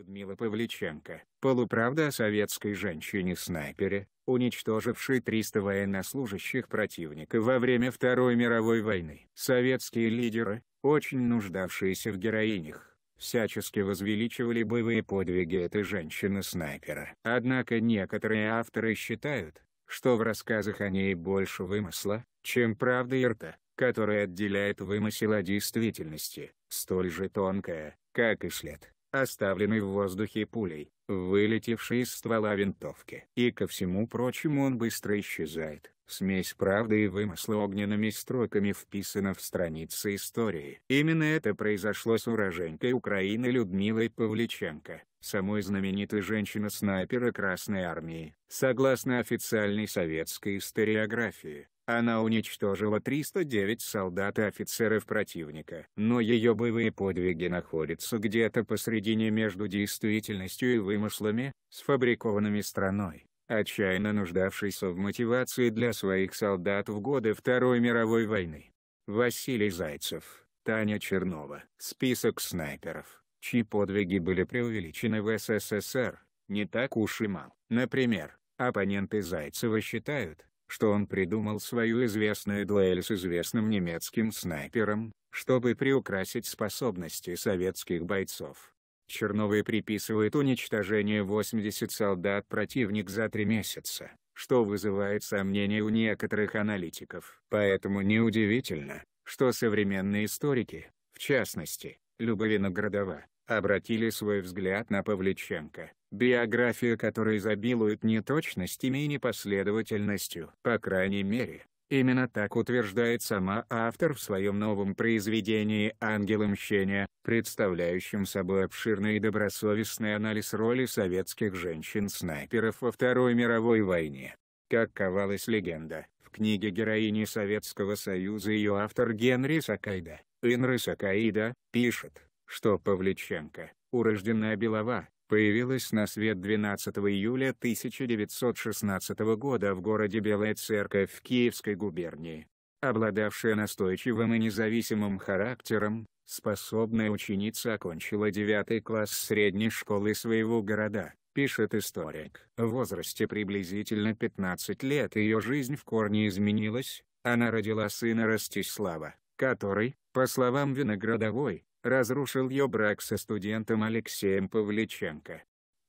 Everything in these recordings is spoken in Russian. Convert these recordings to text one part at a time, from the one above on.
Людмила Павличенко, полуправда о советской женщине-снайпере, уничтожившей 300 военнослужащих противника во время Второй мировой войны. Советские лидеры, очень нуждавшиеся в героинях, всячески возвеличивали боевые подвиги этой женщины-снайпера. Однако некоторые авторы считают, что в рассказах о ней больше вымысла, чем правда и рта, которая отделяет вымысел от действительности, столь же тонкая, как и след оставленный в воздухе пулей, вылетевшей из ствола винтовки. И ко всему прочему он быстро исчезает. Смесь правды и вымысла огненными строками вписана в страницы истории. Именно это произошло с уроженкой Украины Людмилой Павличенко, самой знаменитой женщины-снайпера Красной Армии. Согласно официальной советской историографии, она уничтожила 309 солдат и офицеров противника. Но ее боевые подвиги находятся где-то посредине между действительностью и вымыслами, сфабрикованными страной отчаянно нуждавшейся в мотивации для своих солдат в годы Второй мировой войны. Василий Зайцев, Таня Чернова. Список снайперов, чьи подвиги были преувеличены в СССР, не так уж и мал. Например, оппоненты Зайцева считают, что он придумал свою известную дуэль с известным немецким снайпером, чтобы приукрасить способности советских бойцов. Черновой приписывает уничтожение 80 солдат противник за три месяца, что вызывает сомнения у некоторых аналитиков. Поэтому неудивительно, что современные историки, в частности, Любовина Городова, обратили свой взгляд на Павличенко биографию которой изобилует неточностями и непоследовательностью. По крайней мере, Именно так утверждает сама автор в своем новом произведении «Ангелы мщения», представляющем собой обширный и добросовестный анализ роли советских женщин-снайперов во Второй мировой войне. Как ковалась легенда, в книге героини Советского Союза ее автор Генри Сакайда, Инры Сакаида, пишет, что Павличенко, урожденная Белова, появилась на свет 12 июля 1916 года в городе Белая Церковь в Киевской губернии. Обладавшая настойчивым и независимым характером, способная ученица окончила 9 класс средней школы своего города, пишет историк. В возрасте приблизительно 15 лет ее жизнь в корне изменилась, она родила сына Ростислава, который, по словам Виноградовой, разрушил ее брак со студентом Алексеем Павличенко.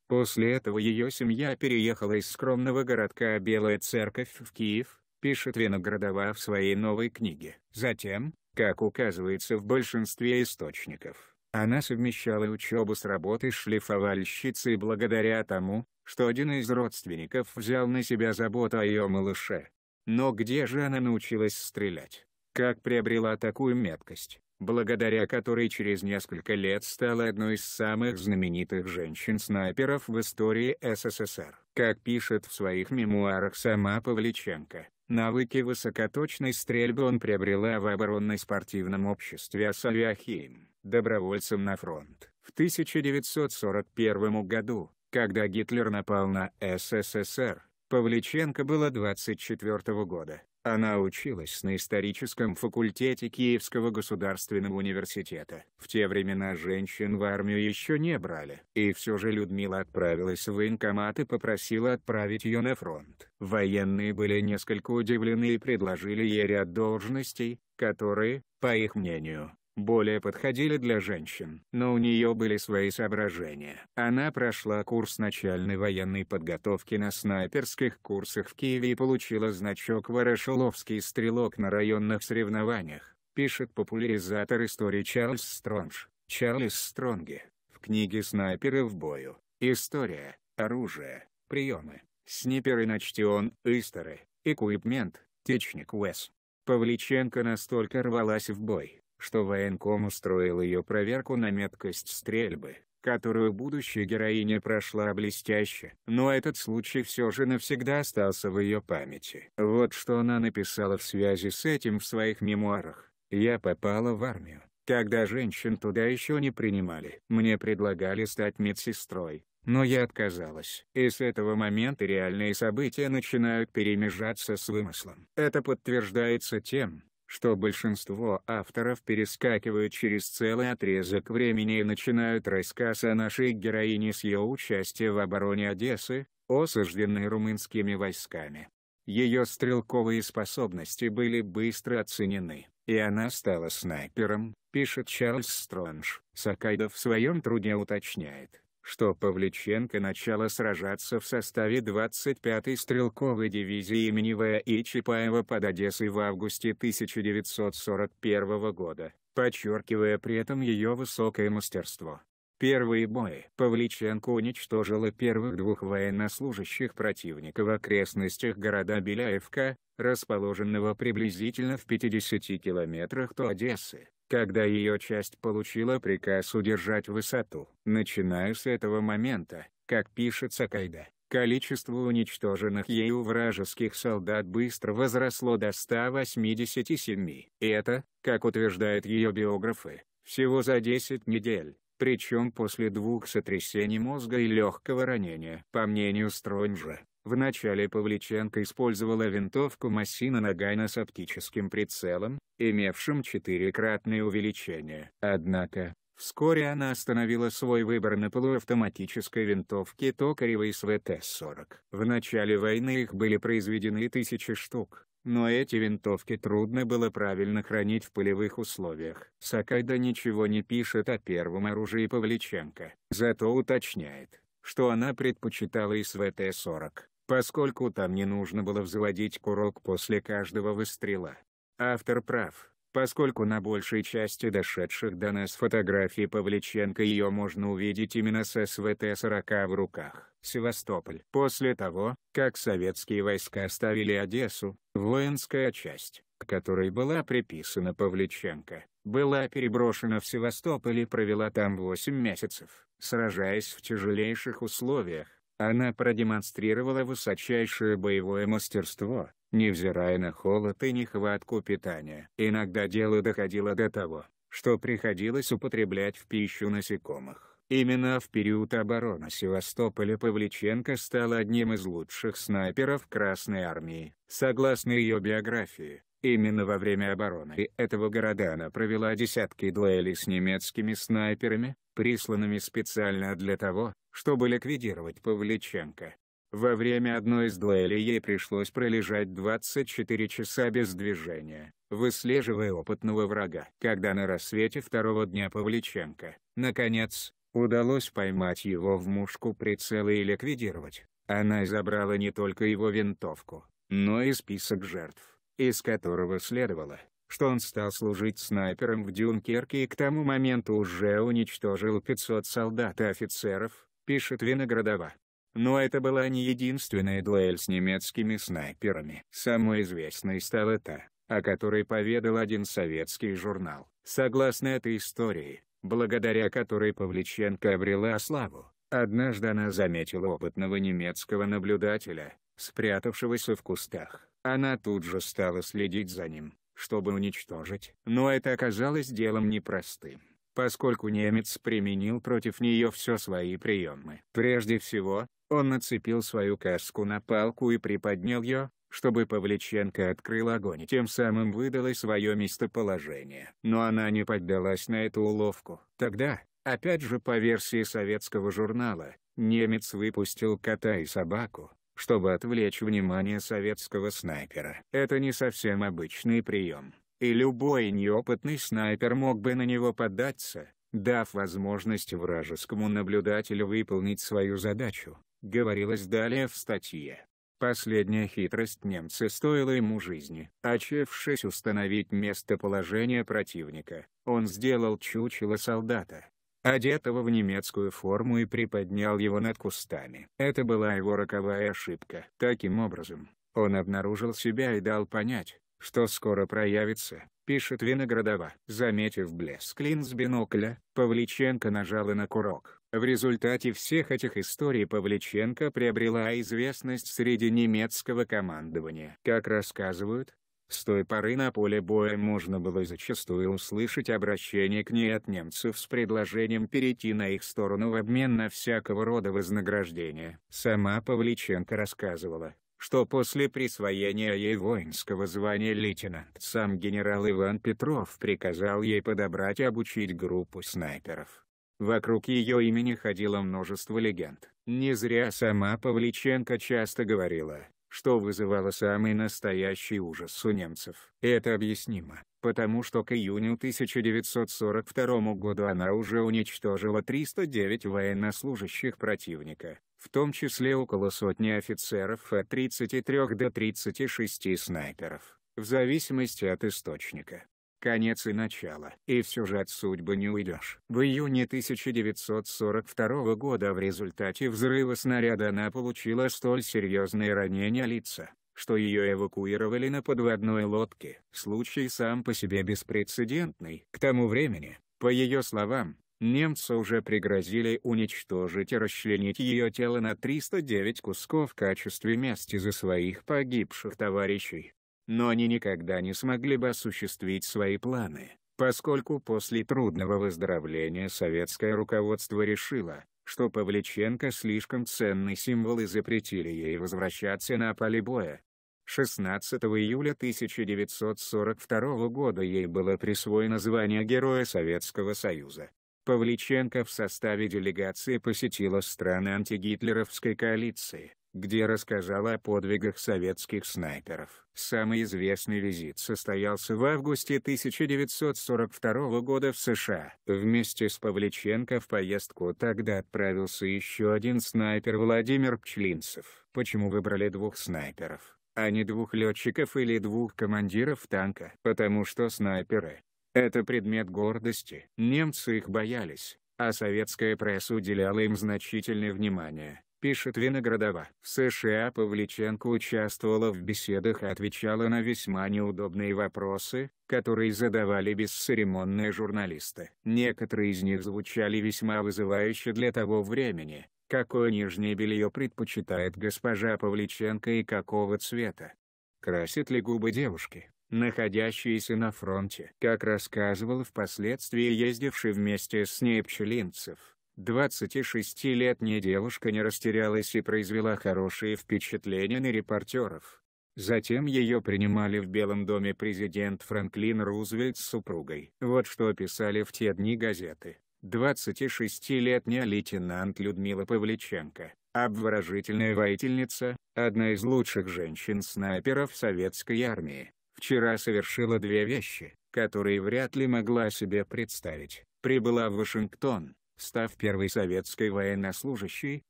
После этого ее семья переехала из скромного городка Белая Церковь в Киев, пишет Виноградова в своей новой книге. Затем, как указывается в большинстве источников, она совмещала учебу с работой шлифовальщицей благодаря тому, что один из родственников взял на себя заботу о ее малыше. Но где же она научилась стрелять? Как приобрела такую меткость? благодаря которой через несколько лет стала одной из самых знаменитых женщин-снайперов в истории СССР. Как пишет в своих мемуарах сама Павличенко, навыки высокоточной стрельбы он приобрела в оборонно-спортивном обществе «Асавиахим», добровольцем на фронт. В 1941 году, когда Гитлер напал на СССР, Павличенко было 24 года. Она училась на историческом факультете Киевского государственного университета. В те времена женщин в армию еще не брали. И все же Людмила отправилась в военкомат и попросила отправить ее на фронт. Военные были несколько удивлены и предложили ей ряд должностей, которые, по их мнению, более подходили для женщин. Но у нее были свои соображения. Она прошла курс начальной военной подготовки на снайперских курсах в Киеве и получила значок «Ворошиловский стрелок» на районных соревнованиях, пишет популяризатор истории Чарльз Стронж. Чарльз Стронги В книге «Снайперы в бою. История, оружие, приемы, снайперы на чтион, исторы, эквипмент, течник Уэс». Павличенко настолько рвалась в бой, что военком устроил ее проверку на меткость стрельбы, которую будущая героиня прошла блестяще. Но этот случай все же навсегда остался в ее памяти. Вот что она написала в связи с этим в своих мемуарах. «Я попала в армию. Когда женщин туда еще не принимали, мне предлагали стать медсестрой. Но я отказалась. И с этого момента реальные события начинают перемежаться с вымыслом. Это подтверждается тем, что большинство авторов перескакивают через целый отрезок времени и начинают рассказ о нашей героине с ее участия в обороне Одессы, осажденной румынскими войсками. Ее стрелковые способности были быстро оценены, и она стала снайпером, пишет Чарльз Стронж. Сакайда в своем труде уточняет, что Павличенко начала сражаться в составе 25-й стрелковой дивизии имени В. и Чапаева под Одессой в августе 1941 года, подчеркивая при этом ее высокое мастерство. Первые бои Павличенко уничтожила первых двух военнослужащих противника в окрестностях города Беляевка, расположенного приблизительно в 50 километрах от Одессы, когда ее часть получила приказ удержать высоту. Начиная с этого момента, как пишет Сакайда, количество уничтоженных ею вражеских солдат быстро возросло до 187. Это, как утверждают ее биографы, всего за 10 недель, причем после двух сотрясений мозга и легкого ранения. По мнению Стронжа, Вначале Павличенко использовала винтовку Массина Нагайна с оптическим прицелом, имевшим четырекратное увеличение. Однако, вскоре она остановила свой выбор на полуавтоматической винтовке Токарева СВТ-40. В начале войны их были произведены тысячи штук, но эти винтовки трудно было правильно хранить в полевых условиях. Сакайда ничего не пишет о первом оружии Павличенко, зато уточняет, что она предпочитала СВТ-40 поскольку там не нужно было взводить курок после каждого выстрела. Автор прав, поскольку на большей части дошедших до нас фотографий Павличенко ее можно увидеть именно с СВТ-40 в руках. Севастополь. После того, как советские войска оставили Одессу, воинская часть, к которой была приписана Павличенко, была переброшена в Севастополь и провела там 8 месяцев, сражаясь в тяжелейших условиях, она продемонстрировала высочайшее боевое мастерство, невзирая на холод и нехватку питания. Иногда дело доходило до того, что приходилось употреблять в пищу насекомых. Именно в период обороны Севастополя Павличенко стал одним из лучших снайперов Красной Армии. Согласно ее биографии, Именно во время обороны этого города она провела десятки дуэлей с немецкими снайперами, присланными специально для того, чтобы ликвидировать Павличенко. Во время одной из дуэлей ей пришлось пролежать 24 часа без движения, выслеживая опытного врага. Когда на рассвете второго дня Павличенко, наконец, удалось поймать его в мушку прицела и ликвидировать, она забрала не только его винтовку, но и список жертв из которого следовало, что он стал служить снайпером в Дюнкерке и к тому моменту уже уничтожил 500 солдат и офицеров, пишет Виноградова. Но это была не единственная дуэль с немецкими снайперами. Самой известной стала та, о которой поведал один советский журнал. Согласно этой истории, благодаря которой Павличенко обрела славу, однажды она заметила опытного немецкого наблюдателя, спрятавшегося в кустах. Она тут же стала следить за ним, чтобы уничтожить, но это оказалось делом непростым поскольку немец применил против нее все свои приемы. Прежде всего, он нацепил свою каску на палку и приподнял ее, чтобы Павличенко открыл огонь и тем самым выдала свое местоположение. Но она не поддалась на эту уловку. Тогда, опять же по версии советского журнала, немец выпустил кота и собаку, чтобы отвлечь внимание советского снайпера. Это не совсем обычный прием, и любой неопытный снайпер мог бы на него поддаться, дав возможность вражескому наблюдателю выполнить свою задачу, говорилось далее в статье. Последняя хитрость немца стоила ему жизни. Очевшись установить местоположение противника, он сделал чучело солдата, одетого в немецкую форму и приподнял его над кустами. Это была его роковая ошибка. Таким образом, он обнаружил себя и дал понять, что скоро проявится, пишет Виноградова. Заметив блеск линз бинокля, Павличенко нажала на курок. В результате всех этих историй Павличенко приобрела известность среди немецкого командования. Как рассказывают, с той поры на поле боя можно было зачастую услышать обращение к ней от немцев с предложением перейти на их сторону в обмен на всякого рода вознаграждения. Сама Павличенко рассказывала, что после присвоения ей воинского звания лейтенант сам генерал Иван Петров приказал ей подобрать и обучить группу снайперов. Вокруг ее имени ходило множество легенд. Не зря сама Павличенко часто говорила, что вызывало самый настоящий ужас у немцев. Это объяснимо, потому что к июню 1942 году она уже уничтожила 309 военнослужащих противника, в том числе около сотни офицеров от 33 до 36 снайперов, в зависимости от источника конец и начало. И все же от судьбы не уйдешь. В июне 1942 года в результате взрыва снаряда она получила столь серьезные ранения лица, что ее эвакуировали на подводной лодке. Случай сам по себе беспрецедентный. К тому времени, по ее словам, немцы уже пригрозили уничтожить и расчленить ее тело на 309 кусков в качестве мести за своих погибших товарищей но они никогда не смогли бы осуществить свои планы, поскольку после трудного выздоровления советское руководство решило, что Павличенко слишком ценный символ и запретили ей возвращаться на поле боя. 16 июля 1942 года ей было присвоено звание Героя Советского Союза. Павличенко в составе делегации посетила страны антигитлеровской коалиции, где рассказала о подвигах советских снайперов. Самый известный визит состоялся в августе 1942 года в США. Вместе с Павличенко в поездку тогда отправился еще один снайпер Владимир Пчлинцев. Почему выбрали двух снайперов, а не двух летчиков или двух командиров танка? Потому что снайперы — это предмет гордости. Немцы их боялись а советская пресса уделяла им значительное внимание пишет Виноградова. В США Павличенко участвовала в беседах и отвечала на весьма неудобные вопросы, которые задавали бесцеремонные журналисты. Некоторые из них звучали весьма вызывающе для того времени, какое нижнее белье предпочитает госпожа Павличенко и какого цвета. Красит ли губы девушки? находящиеся на фронте. Как рассказывал впоследствии ездивший вместе с ней Пчелинцев, 26-летняя девушка не растерялась и произвела хорошие впечатления на репортеров. Затем ее принимали в Белом доме президент Франклин Рузвельт с супругой. Вот что писали в те дни газеты. 26-летняя лейтенант Людмила Павличенко, обворожительная воительница, одна из лучших женщин-снайперов советской армии, вчера совершила две вещи, которые вряд ли могла себе представить. Прибыла в Вашингтон, став первой советской военнослужащей,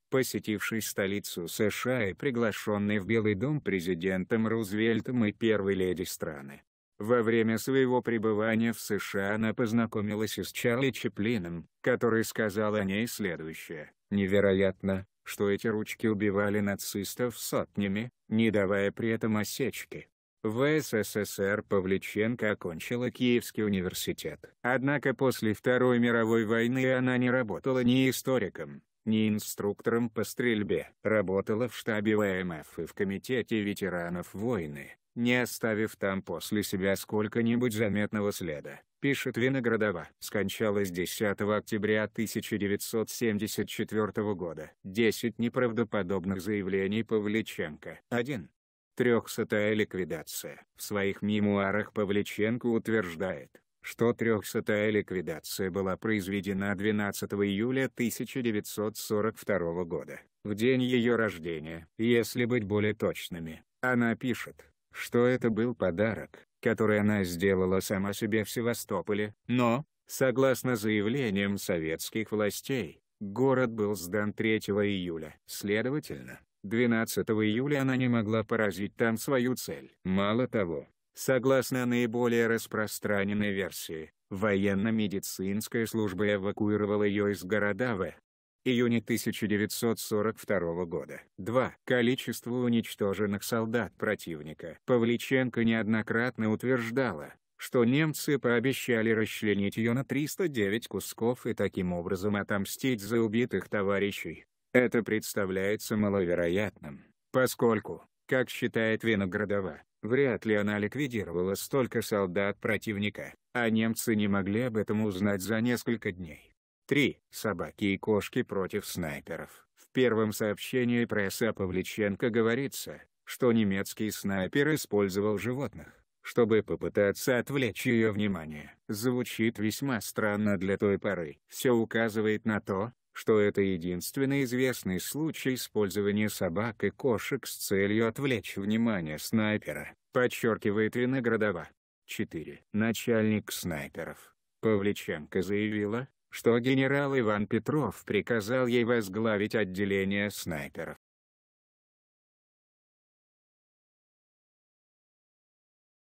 посетившей столицу США и приглашенной в Белый дом президентом Рузвельтом и первой леди страны. Во время своего пребывания в США она познакомилась с Чарли Чаплином, который сказал о ней следующее. «Невероятно, что эти ручки убивали нацистов сотнями, не давая при этом осечки. В СССР Павличенко окончила Киевский университет. Однако после Второй мировой войны она не работала ни историком, ни инструктором по стрельбе. Работала в штабе ВМФ и в комитете ветеранов войны, не оставив там после себя сколько-нибудь заметного следа пишет Виноградова. Скончалась 10 октября 1974 года. 10 неправдоподобных заявлений Павличенко. 1. Трехсотая ликвидация. В своих мемуарах Павличенко утверждает, что трехсотая ликвидация была произведена 12 июля 1942 года, в день ее рождения. Если быть более точными, она пишет, что это был подарок, который она сделала сама себе в Севастополе, но, согласно заявлениям советских властей, город был сдан 3 июля. Следовательно, 12 июля она не могла поразить там свою цель. Мало того, согласно наиболее распространенной версии, военно-медицинская служба эвакуировала ее из города В июне 1942 года. 2. Количество уничтоженных солдат противника. Павличенко неоднократно утверждала, что немцы пообещали расчленить ее на 309 кусков и таким образом отомстить за убитых товарищей. Это представляется маловероятным, поскольку, как считает Виноградова, вряд ли она ликвидировала столько солдат противника, а немцы не могли об этом узнать за несколько дней. 3. Собаки и кошки против снайперов. В первом сообщении пресса Павличенко говорится, что немецкий снайпер использовал животных чтобы попытаться отвлечь ее внимание. Звучит весьма странно для той поры. Все указывает на то, что это единственный известный случай использования собак и кошек с целью отвлечь внимание снайпера, подчеркивает Виноградова. 4. Начальник снайперов. Павличенко заявила, что генерал Иван Петров приказал ей возглавить отделение снайперов.